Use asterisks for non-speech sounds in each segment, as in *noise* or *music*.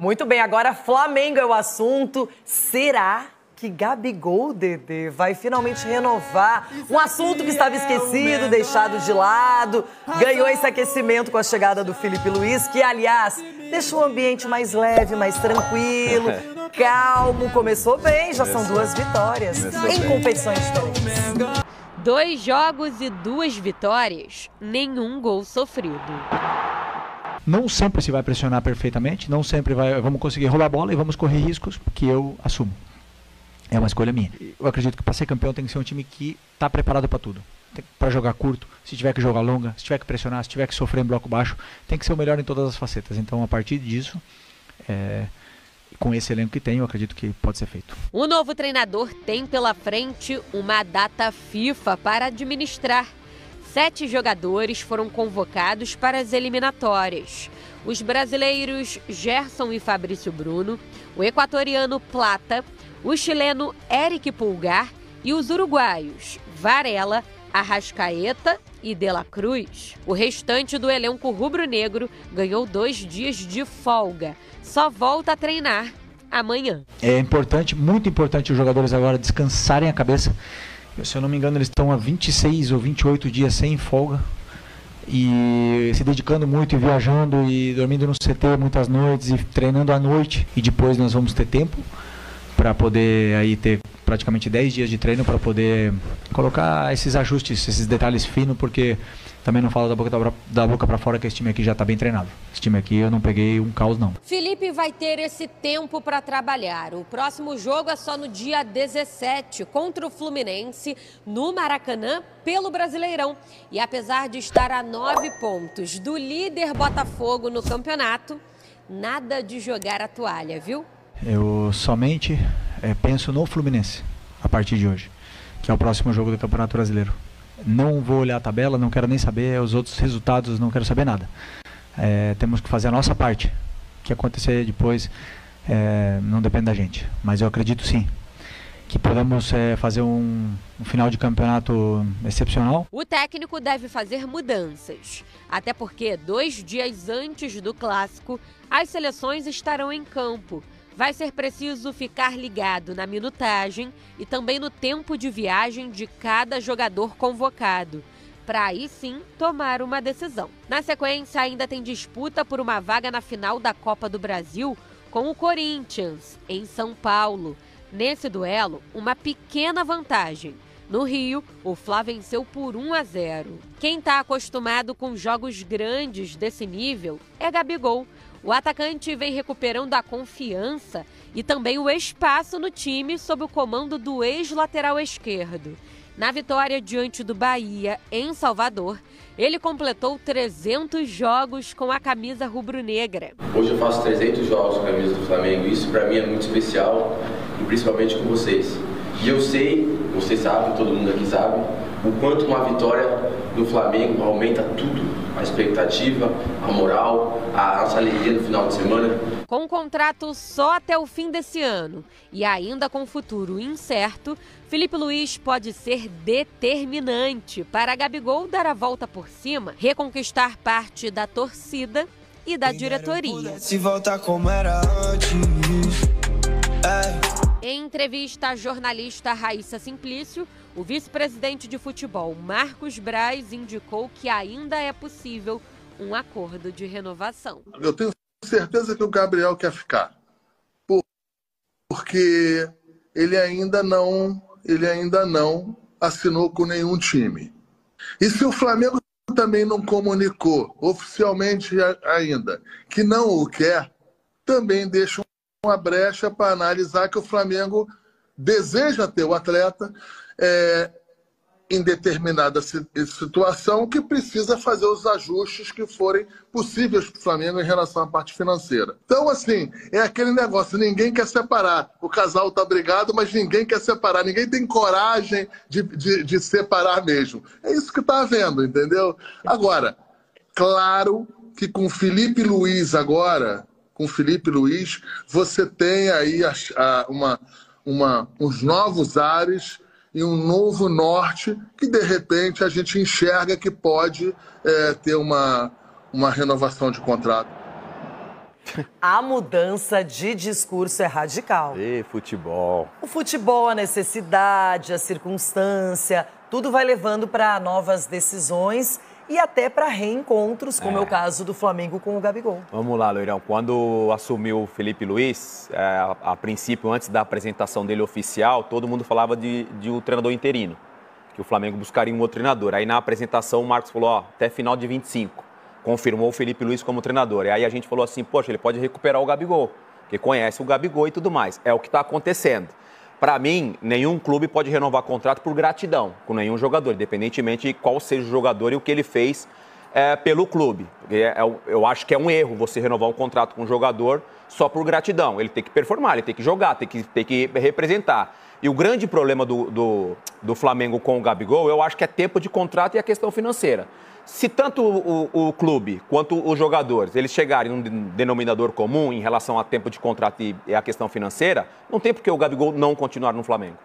Muito bem, agora Flamengo é o assunto. Será que Gabigol Dedê vai finalmente renovar um assunto que estava é esquecido, deixado de lado, ganhou esse aquecimento com a chegada do Felipe Luiz, que aliás deixou o ambiente mais leve, mais tranquilo, *laughs* calmo. Começou bem, já são duas vitórias em competições diferentes. Dois jogos e duas vitórias, nenhum gol sofrido. Não sempre se vai pressionar perfeitamente, não sempre vai, vamos conseguir rolar a bola e vamos correr riscos que eu assumo. É uma escolha minha. Eu acredito que para ser campeão tem que ser um time que está preparado para tudo. Para jogar curto, se tiver que jogar longa, se tiver que pressionar, se tiver que sofrer em bloco baixo, tem que ser o melhor em todas as facetas. Então, a partir disso, é, com esse elenco que tem, eu acredito que pode ser feito. O novo treinador tem pela frente uma data FIFA para administrar Sete jogadores foram convocados para as eliminatórias. Os brasileiros Gerson e Fabrício Bruno, o equatoriano Plata, o chileno Eric Pulgar e os uruguaios Varela, Arrascaeta e De La Cruz. O restante do elenco rubro-negro ganhou dois dias de folga. Só volta a treinar amanhã. É importante, muito importante os jogadores agora descansarem a cabeça se eu não me engano, eles estão há 26 ou 28 dias sem folga e se dedicando muito e viajando e dormindo no CT muitas noites e treinando à noite e depois nós vamos ter tempo para poder aí ter praticamente 10 dias de treino para poder colocar esses ajustes, esses detalhes finos, porque também não falo da boca, da, da boca para fora que esse time aqui já está bem treinado. Esse time aqui eu não peguei um caos, não. Felipe vai ter esse tempo para trabalhar. O próximo jogo é só no dia 17, contra o Fluminense, no Maracanã, pelo Brasileirão. E apesar de estar a nove pontos do líder Botafogo no campeonato, nada de jogar a toalha, viu? Eu somente é, penso no Fluminense a partir de hoje, que é o próximo jogo do Campeonato Brasileiro não vou olhar a tabela, não quero nem saber os outros resultados, não quero saber nada. É, temos que fazer a nossa parte. O que acontecer depois é, não depende da gente, mas eu acredito sim que podemos é, fazer um, um, final de campeonato excepcional. O técnico deve fazer mudanças, até porque dois dias antes do clássico, as seleções estarão em campo. Vai ser preciso ficar ligado na minutagem e também no tempo de viagem de cada jogador convocado, para aí sim tomar uma decisão. Na sequência, ainda tem disputa por uma vaga na final da Copa do Brasil com o Corinthians, em São Paulo. Nesse duelo, uma pequena vantagem. No Rio, o Flá venceu por 1 a 0. Quem está acostumado com jogos grandes desse nível é Gabigol o atacante vem recuperando a confiança e também o espaço no time sob o comando do ex-lateral esquerdo. Na vitória diante do Bahia, em Salvador, ele completou 300 jogos com a camisa rubro-negra. Hoje eu faço 300 jogos com a camisa do Flamengo, isso para mim é muito especial e principalmente com vocês. E eu sei, você sabe, todo mundo aqui sabe, o quanto uma vitória do Flamengo aumenta tudo. A expectativa, a moral, a nossa alegria no final de semana. Com um contrato só até o fim desse ano e ainda com futuro incerto, Felipe Luiz pode ser determinante para Gabigol dar a volta por cima, reconquistar parte da torcida e da diretoria. Se voltar como era antes. É. Em entrevista à jornalista Raíssa Simplício, o vice-presidente de futebol Marcos Braz indicou que ainda é possível um acordo de renovação. Eu tenho certeza que o Gabriel quer ficar, porque ele ainda não, ele ainda não assinou com nenhum time. E se o Flamengo também não comunicou oficialmente ainda que não o quer, também deixa uma brecha para analisar que o Flamengo deseja ter o atleta é, em determinada situação que precisa fazer os ajustes que forem possíveis para o Flamengo em relação à parte financeira. Então, assim, é aquele negócio, ninguém quer separar. O casal está brigado, mas ninguém quer separar, ninguém tem coragem de, de, de separar mesmo. É isso que está havendo, entendeu? Agora, claro que com Felipe Luiz agora, com Felipe Luiz, você tem aí a, a, uma, uma, uns novos ares e um novo norte que, de repente, a gente enxerga que pode é, ter uma, uma renovação de contrato. A mudança de discurso é radical. E futebol. O futebol, a necessidade, a circunstância, tudo vai levando para novas decisões e até para reencontros, como é. é. o caso do Flamengo com o Gabigol. Vamos lá, Loirão. Quando assumiu o Felipe Luiz, é, a, a, princípio, antes da apresentação dele oficial, todo mundo falava de, de um treinador interino, que o Flamengo buscaria um outro treinador. Aí na apresentação o Marcos falou, ó, até final de 25. Confirmou o Felipe Luiz como treinador. E aí a gente falou assim, poxa, ele pode recuperar o Gabigol, que conhece o Gabigol e tudo mais. É o que está acontecendo. Para mim, nenhum clube pode renovar contrato por gratidão com nenhum jogador, independentemente de qual seja o jogador e o que ele fez é, pelo clube. É, é eu acho que é um erro você renovar um contrato com um jogador só por gratidão. Ele tem que performar, ele tem que jogar, tem que, tem que representar. E o grande problema do, do, do Flamengo com o Gabigol, eu acho que é tempo de contrato e a questão financeira. Se tanto o, o, clube quanto os jogadores eles chegarem num denominador comum em relação a tempo de contrato e a questão financeira, não tem por que o Gabigol não continuar no Flamengo.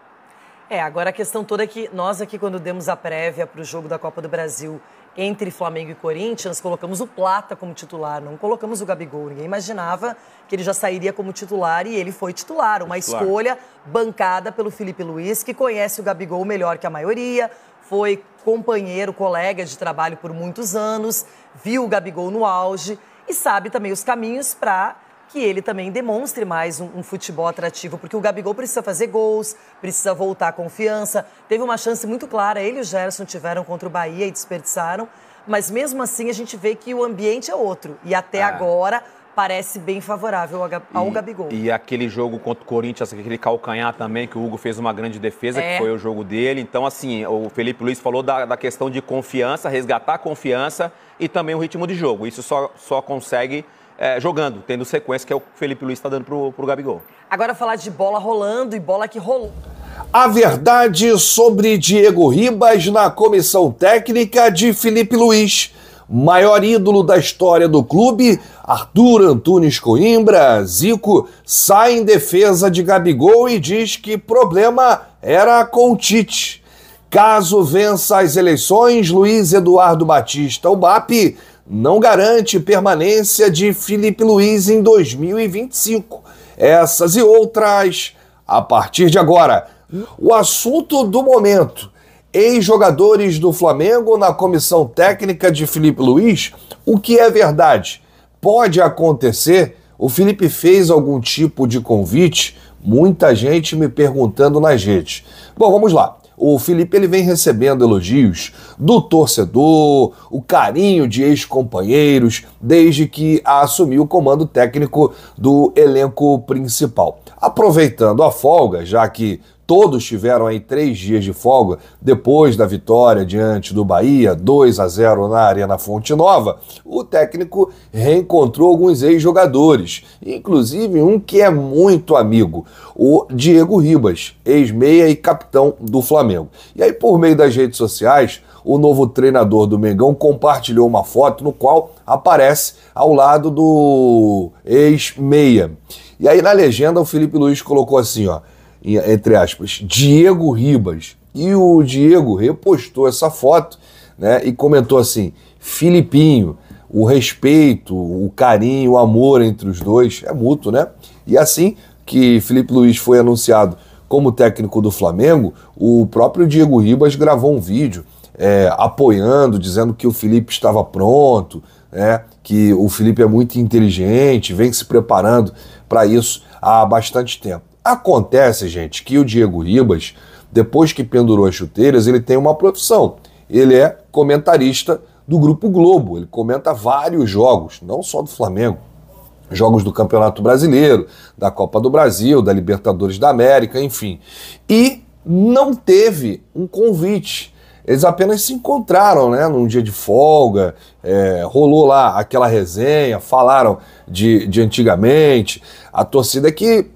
É, agora a questão toda é que nós aqui, quando demos a prévia para o jogo da Copa do Brasil entre Flamengo e Corinthians, colocamos o Plata como titular, não colocamos o Gabigol. Ninguém imaginava que ele já sairia como titular e ele foi titular. Uma titular. escolha bancada pelo Felipe Luiz, que conhece o Gabigol melhor que a maioria, foi companheiro, colega de trabalho por muitos anos, viu o Gabigol no auge e sabe também os caminhos para que ele também demonstre mais um, um, futebol atrativo, porque o Gabigol precisa fazer gols, precisa voltar à confiança. Teve uma chance muito clara, ele e o Gerson tiveram contra o Bahia e desperdiçaram, mas mesmo assim a gente vê que o ambiente é outro. E até é. agora parece bem favorável ao Gabigol. E, aquele jogo contra o Corinthians, aquele calcanhar também, que o Hugo fez uma grande defesa, é. que foi o jogo dele. Então, assim, o Felipe Luiz falou da, da questão de confiança, resgatar a confiança e também o ritmo de jogo. Isso só, só consegue é, jogando, tendo sequência que é o Felipe Luiz está dando pro, pro Gabigol. Agora falar de bola rolando e bola que rolou. A verdade sobre Diego Ribas na comissão técnica de Felipe Luiz maior ídolo da história do clube, Arthur Antunes Coimbra, Zico, sai em defesa de Gabigol e diz que problema era com o Tite. Caso vença as eleições, Luiz Eduardo Batista, o BAP, não garante permanência de Felipe Luiz em 2025. Essas e outras a partir de agora. O assunto do momento ex-jogadores do Flamengo na comissão técnica de Felipe Luiz, o que é verdade. Pode acontecer, o Felipe fez algum tipo de convite, muita gente me perguntando nas redes. Bom, vamos lá. O Felipe ele vem recebendo elogios do torcedor, o carinho de ex-companheiros, desde que assumiu o comando técnico do elenco principal. Aproveitando a folga, já que Todos tiveram aí três dias de folga depois da vitória diante do Bahia, 2 a 0 na Arena Fonte Nova. O técnico reencontrou alguns ex-jogadores, inclusive um que é muito amigo, o Diego Ribas, ex-meia e capitão do Flamengo. E aí, por meio das redes sociais, o novo treinador do Mengão compartilhou uma foto no qual aparece ao lado do ex-meia. E aí, na legenda, o Felipe Luiz colocou assim: ó entre aspas, Diego Ribas. E o Diego repostou essa foto né, e comentou assim: Filipinho, o respeito, o carinho, o amor entre os dois é mútuo, né? E assim que Felipe Luiz foi anunciado como técnico do Flamengo, o próprio Diego Ribas gravou um vídeo é, apoiando, dizendo que o Felipe estava pronto, né, que o Felipe é muito inteligente, vem se preparando para isso há bastante tempo. Acontece, gente, que o Diego Ribas, depois que pendurou as chuteiras, ele tem uma profissão. Ele é comentarista do Grupo Globo. Ele comenta vários jogos, não só do Flamengo. Jogos do Campeonato Brasileiro, da Copa do Brasil, da Libertadores da América, enfim. E não teve um convite. Eles apenas se encontraram, né? Num dia de folga, é, rolou lá aquela resenha, falaram de, de antigamente. A torcida que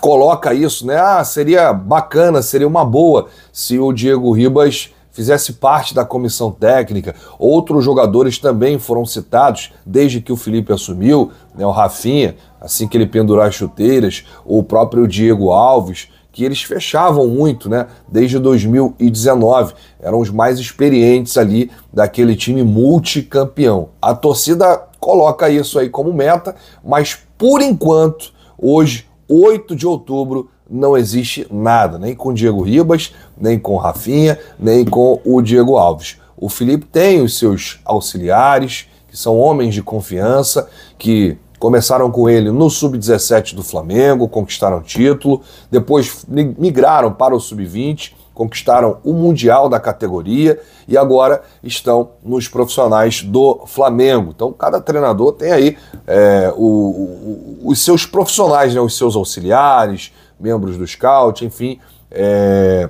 coloca isso, né? Ah, seria bacana, seria uma boa se o Diego Ribas fizesse parte da comissão técnica. Outros jogadores também foram citados desde que o Felipe assumiu, né? O Rafinha, assim que ele pendurar as chuteiras, o próprio Diego Alves, que eles fechavam muito, né? Desde 2019. Eram os mais experientes ali daquele time multicampeão. A torcida coloca isso aí como meta, mas por enquanto, hoje 8 de outubro não existe nada, nem com Diego Ribas, nem com Rafinha, nem com o Diego Alves. O Felipe tem os seus auxiliares, que são homens de confiança, que começaram com ele no sub-17 do Flamengo, conquistaram título, depois migraram para o sub-20 conquistaram o Mundial da categoria e agora estão nos profissionais do Flamengo. Então, cada treinador tem aí é, o, o, os seus profissionais, né, os seus auxiliares, membros do scout, enfim, é,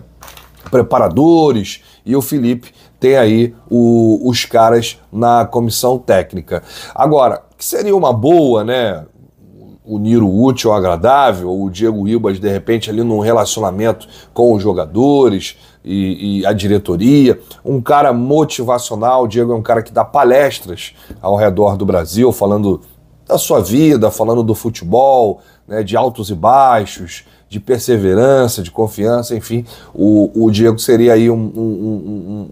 preparadores, e o Felipe tem aí o, os caras na comissão técnica. Agora, que seria uma boa, né? unir o útil ao agradável, o Diego Ribas, de repente, ali num relacionamento com os jogadores e, e, a diretoria. Um cara motivacional, o Diego é um cara que dá palestras ao redor do Brasil, falando da sua vida, falando do futebol, né, de altos e baixos, de perseverança, de confiança, enfim, o, o Diego seria aí um, um,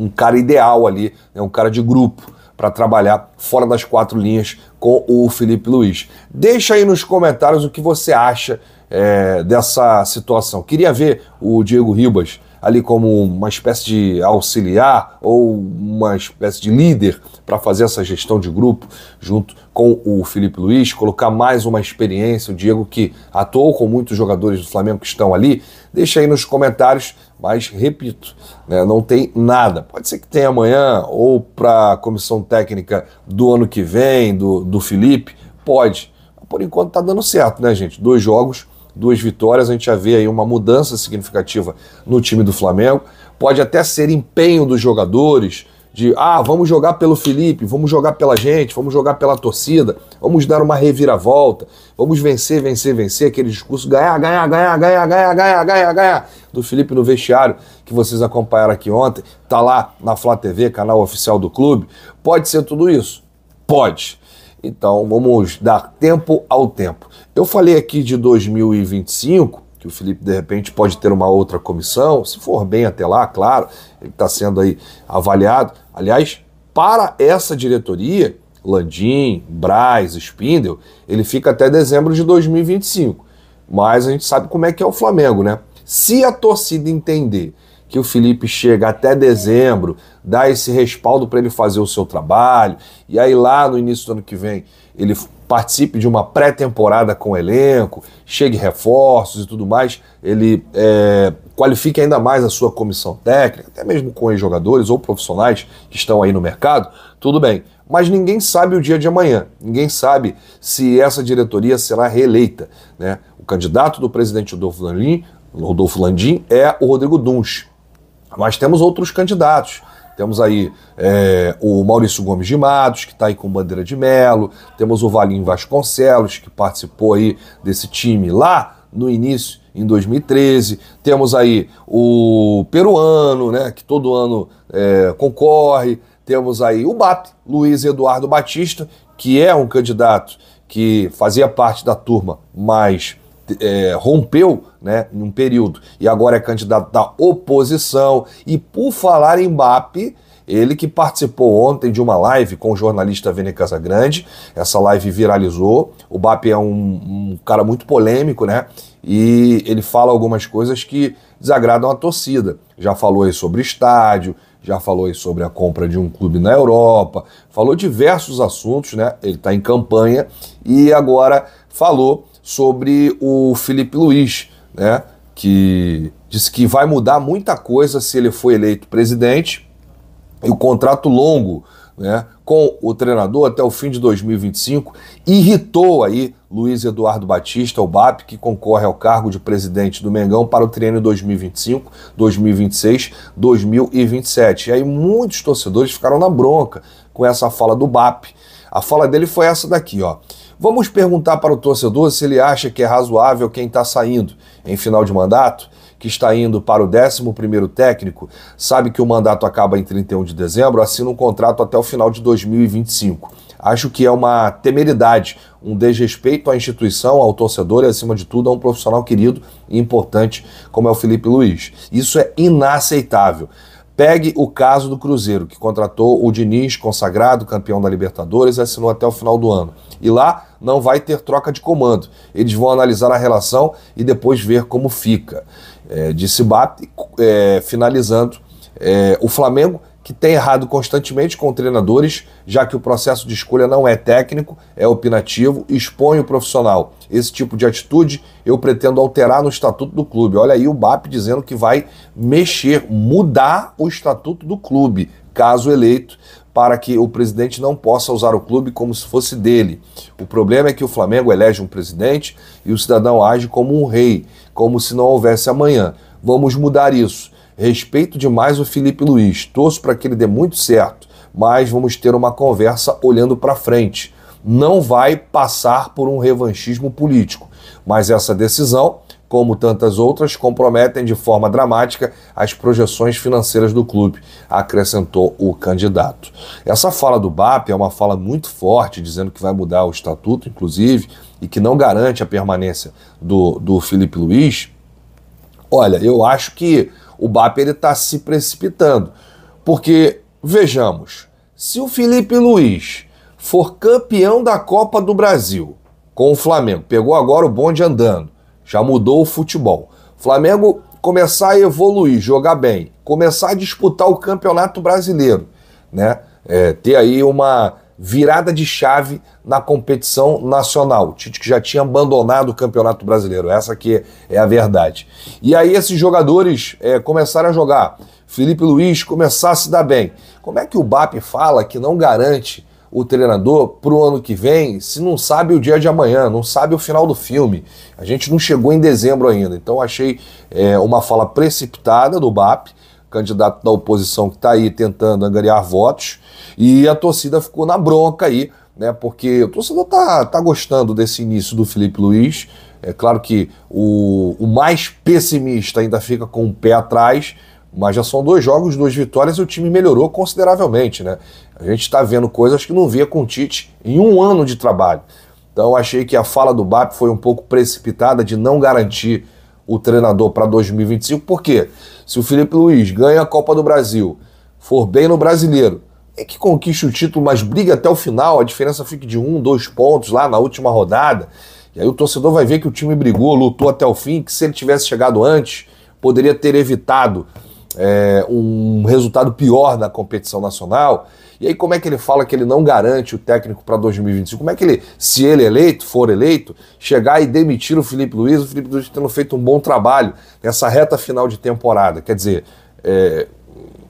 um, um cara ideal ali, né, um cara de grupo para trabalhar fora das quatro linhas com o Felipe Luiz. Deixa aí nos comentários o que você acha é, dessa situação. Queria ver o Diego Ribas ali como uma espécie de auxiliar ou uma espécie de líder para fazer essa gestão de grupo junto com o Felipe Luiz, colocar mais uma experiência, o Diego que atuou com muitos jogadores do Flamengo que estão ali, deixa aí nos comentários, mas repito, né, não tem nada. Pode ser que tenha amanhã ou para a comissão técnica do ano que vem, do, do Felipe, pode. Por enquanto tá dando certo, né, gente? Dois jogos duas vitórias, a gente já vê aí uma mudança significativa no time do Flamengo. Pode até ser empenho dos jogadores de ah, vamos jogar pelo Felipe, vamos jogar pela gente, vamos jogar pela torcida, vamos dar uma reviravolta, vamos vencer, vencer, vencer, aquele discurso ganhar, ganhar, ganhar, ganhar, ganhar, ganhar, ganhar, ganhar do Felipe no vestiário que vocês acompanharam aqui ontem, tá lá na Flá TV, canal oficial do clube. Pode ser tudo isso? Pode. Então vamos dar tempo ao tempo. Eu falei aqui de 2025, que o Felipe de repente pode ter uma outra comissão, se for bem até lá, claro, ele está sendo aí avaliado. Aliás, para essa diretoria, Landim, Braz, Spindel, ele fica até dezembro de 2025. Mas a gente sabe como é que é o Flamengo, né? Se a torcida entender que o Felipe chega até dezembro, dá esse respaldo para ele fazer o seu trabalho, e aí lá no início do ano que vem ele participe de uma pré-temporada com o elenco, chegue reforços e tudo mais, ele é, qualifique ainda mais a sua comissão técnica, até mesmo com os jogadores ou profissionais que estão aí no mercado, tudo bem. Mas ninguém sabe o dia de amanhã, ninguém sabe se essa diretoria será reeleita. Né? O candidato do presidente Rodolfo Landim, Rodolfo Landim é o Rodrigo Dunch, mas temos outros candidatos. Temos aí é, o Maurício Gomes de Matos, que está aí com bandeira de Melo. Temos o Valim Vasconcelos, que participou aí desse time lá no início, em 2013. Temos aí o peruano, né, que todo ano é, concorre. Temos aí o BAP, Luiz Eduardo Batista, que é um candidato que fazia parte da turma mais é, rompeu né, um período e agora é candidato da oposição. E por falar em BAP, ele que participou ontem de uma live com o jornalista Vene Casagrande, essa live viralizou. O BAP é um, um cara muito polêmico, né? E ele fala algumas coisas que desagradam a torcida. Já falou aí sobre estádio, já falou aí sobre a compra de um clube na Europa, falou diversos assuntos, né? Ele está em campanha e agora falou sobre o Felipe Luiz, né? Que disse que vai mudar muita coisa se ele for eleito presidente e o contrato longo, né? Com o treinador até o fim de 2025 irritou aí Luiz Eduardo Batista, o BAP, que concorre ao cargo de presidente do Mengão para o triênio 2025, 2026, 2027. E aí muitos torcedores ficaram na bronca com essa fala do BAP a fala dele foi essa daqui, ó. Vamos perguntar para o torcedor se ele acha que é razoável quem está saindo em final de mandato, que está indo para o 11 técnico, sabe que o mandato acaba em 31 de dezembro, assina um contrato até o final de 2025. Acho que é uma temeridade, um desrespeito à instituição, ao torcedor e, acima de tudo, a um profissional querido e importante como é o Felipe Luiz. Isso é inaceitável. Pegue o caso do Cruzeiro, que contratou o Diniz, consagrado campeão da Libertadores, assinou até o final do ano. E lá não vai ter troca de comando. Eles vão analisar a relação e depois ver como fica. É, disse Bate, é, finalizando é, o Flamengo, que tem errado constantemente com treinadores, já que o processo de escolha não é técnico, é opinativo, expõe o profissional. Esse tipo de atitude eu pretendo alterar no estatuto do clube. Olha aí o BAP dizendo que vai mexer, mudar o estatuto do clube, caso eleito, para que o presidente não possa usar o clube como se fosse dele. O problema é que o Flamengo elege um presidente e o cidadão age como um rei, como se não houvesse amanhã. Vamos mudar isso Respeito demais o Felipe Luiz, torço para que ele dê muito certo, mas vamos ter uma conversa olhando para frente. Não vai passar por um revanchismo político, mas essa decisão, como tantas outras, comprometem de forma dramática as projeções financeiras do clube, acrescentou o candidato. Essa fala do BAP é uma fala muito forte, dizendo que vai mudar o estatuto, inclusive, e que não garante a permanência do, do Felipe Luiz. Olha, eu acho que o BAP está se precipitando. Porque, vejamos, se o Felipe Luiz for campeão da Copa do Brasil com o Flamengo, pegou agora o bonde andando, já mudou o futebol. Flamengo começar a evoluir, jogar bem, começar a disputar o Campeonato Brasileiro, né? É, ter aí uma virada de chave na competição nacional. O Tite que já tinha abandonado o Campeonato Brasileiro, essa que é a verdade. E aí esses jogadores é, começaram a jogar. Felipe Luiz começar a se dar bem. Como é que o BAP fala que não garante o treinador para o ano que vem se não sabe o dia de amanhã, não sabe o final do filme? A gente não chegou em dezembro ainda, então achei é, uma fala precipitada do BAP candidato da oposição que está aí tentando angariar votos, e a torcida ficou na bronca aí, né? Porque o torcedor tá, tá gostando desse início do Felipe Luiz. É claro que o, o mais pessimista ainda fica com o pé atrás, mas já são dois jogos, duas vitórias e o time melhorou consideravelmente, né? A gente está vendo coisas que não via com o Tite em um ano de trabalho. Então achei que a fala do BAP foi um pouco precipitada de não garantir o treinador para 2025, porque se o Felipe Luiz ganha a Copa do Brasil, for bem no brasileiro, é que conquiste o título, mas briga até o final, a diferença fica de um, dois pontos lá na última rodada. E aí o torcedor vai ver que o time brigou, lutou até o fim, que se ele tivesse chegado antes, poderia ter evitado é, um resultado pior na competição nacional. E aí, como é que ele fala que ele não garante o técnico para 2025? Como é que ele, se ele eleito, for eleito, chegar e demitir o Felipe Luiz, o Felipe Luiz tendo feito um bom trabalho nessa reta final de temporada? Quer dizer, é,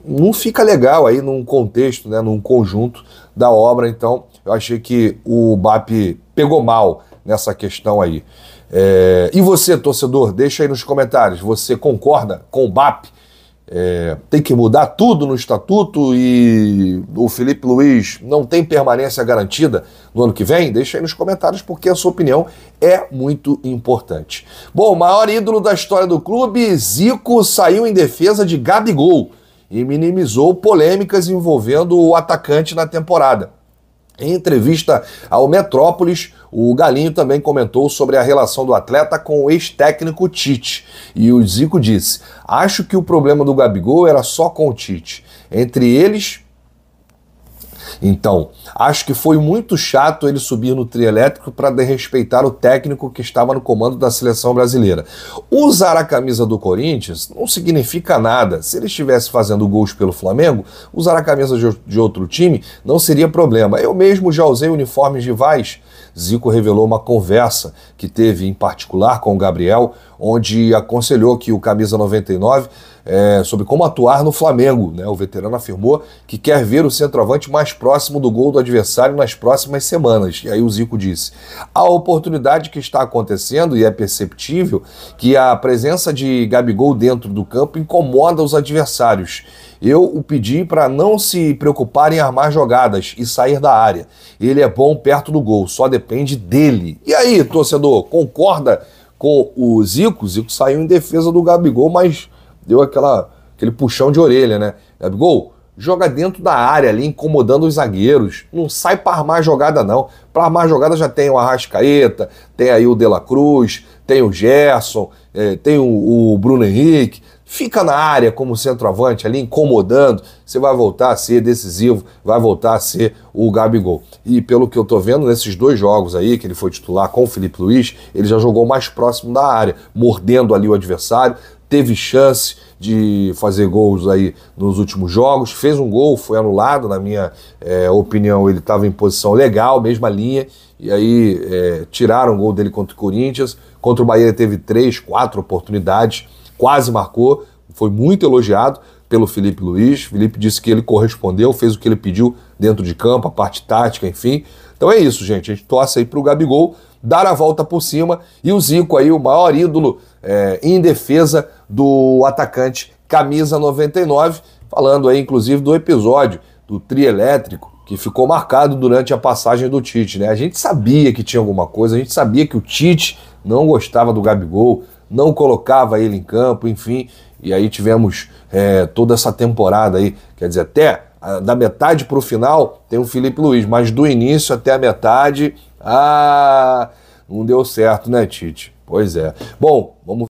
não fica legal aí num contexto, né, num conjunto da obra. Então, eu achei que o BAP pegou mal nessa questão aí. É, e você, torcedor, deixa aí nos comentários, você concorda com o BAP? é, tem que mudar tudo no estatuto e o Felipe Luiz não tem permanência garantida no ano que vem? Deixa aí nos comentários porque a sua opinião é muito importante. Bom, o maior ídolo da história do clube, Zico, saiu em defesa de Gabigol e minimizou polêmicas envolvendo o atacante na temporada. Em entrevista ao Metrópolis, o Galinho também comentou sobre a relação do atleta com o ex-técnico Tite. E o Zico disse: Acho que o problema do Gabigol era só com o Tite. Entre eles, então, acho que foi muito chato ele subir no trielétrico para desrespeitar o técnico que estava no comando da seleção brasileira. Usar a camisa do Corinthians não significa nada. Se ele estivesse fazendo gols pelo Flamengo, usar a camisa de outro time não seria problema. Eu mesmo já usei uniformes rivais Zico revelou uma conversa que teve em particular com o Gabriel, onde aconselhou que o Camisa 99 é, sobre como atuar no Flamengo. Né? O veterano afirmou que quer ver o centroavante mais próximo do gol do adversário nas próximas semanas. E aí o Zico disse: a oportunidade que está acontecendo e é perceptível que a presença de Gabigol dentro do campo incomoda os adversários eu o pedi para não se preocupar em armar jogadas e sair da área. Ele é bom perto do gol, só depende dele. E aí, torcedor, concorda com o Zico? O Zico saiu em defesa do Gabigol, mas deu aquela, aquele puxão de orelha, né? Gabigol, joga dentro da área ali, incomodando os zagueiros. Não sai para armar jogada, não. Para armar jogada já tem o Arrascaeta, tem aí o De La Cruz, tem o Gerson, eh, tem o, o Bruno Henrique, fica na área como centroavante ali, incomodando, você vai voltar a ser decisivo, vai voltar a ser o Gabigol. E pelo que eu tô vendo, nesses dois jogos aí, que ele foi titular com o Felipe Luiz, ele já jogou mais próximo da área, mordendo ali o adversário, teve chance de fazer gols aí nos últimos jogos, fez um gol, foi anulado, na minha é, opinião, ele estava em posição legal, mesma linha, e aí é, tiraram o gol dele contra o Corinthians, contra o Bahia ele teve três, quatro oportunidades, quase marcou, foi muito elogiado pelo Felipe Luiz. Felipe disse que ele correspondeu, fez o que ele pediu dentro de campo, a parte tática, enfim. Então é isso, gente. A gente torce aí pro Gabigol dar a volta por cima e o Zico aí, o maior ídolo é, em defesa do atacante camisa 99, falando aí inclusive do episódio do trielétrico que ficou marcado durante a passagem do Tite, né? A gente sabia que tinha alguma coisa, a gente sabia que o Tite não gostava do Gabigol, não colocava ele em campo, enfim. E aí tivemos é, toda essa temporada aí, quer dizer, até a, da metade para o final tem o Felipe Luiz, mas do início até a metade, ah, não deu certo, né, Tite? Pois é. Bom, vamos